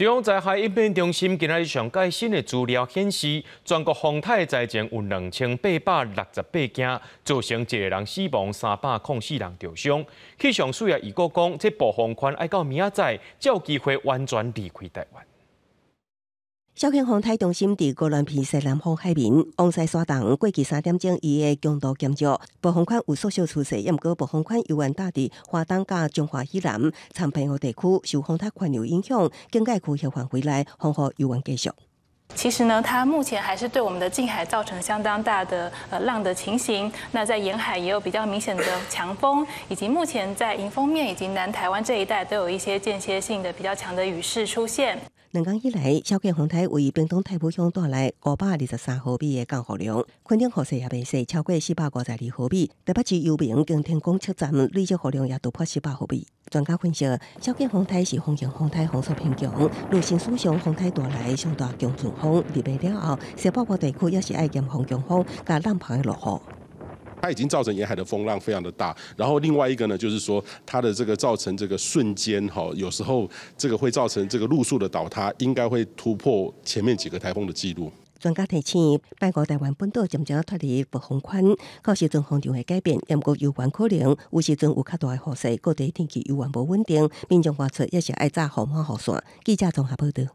中央灾害应变中心今日上最新的资料显示，全国洪台灾情有两千八百六十八件，造成一个人死亡三百零四人受伤。气象署也预告讲，这暴洪款要到明仔载才有机会完全离开台湾。高庆防台中心伫高雄偏西南方海面，往西沙挡过去三点钟，以个强度减弱。暴风圈有缩小趋势，不过暴风圈尤文大伫华东加中华以南，残平和地区受风台困流影响，境界区切换回来，风台尤文继续。其实呢，它目前还是对我们的近海造成相当大的呃浪的情形。那在沿海也有比较明显的强风，以及目前在迎风面以及南台湾这一带都有一些间歇性的比较强的雨势出现。两江以来，少见风台位于冰岛太浦乡带来五百二十三毫米的降雨量，昆顶河水也变细，超过四百五十二毫米。特别是尤平跟天宫七站累计雨量也突破四百毫米。专家分析，少见风台是风型风台风速偏强，路径上风台带来上大强阵风。入梅了后，西北坡地区也是爱见强强风，加滥排落雨。它已经造成沿海的风浪非常的大，然后另外一个呢，就是说它的这个造成这个瞬间哈，有时候这个会造成这个路数的倒塌，应该会突破前面几个台风的记录。专家提醒，拜国台湾本岛渐渐脱离副风圈，到时阵风场会改变，不过有玩可能，有时阵有较大雨势，各地天气依然不稳定，并将外出也是爱扎号码航线。记者从下报道。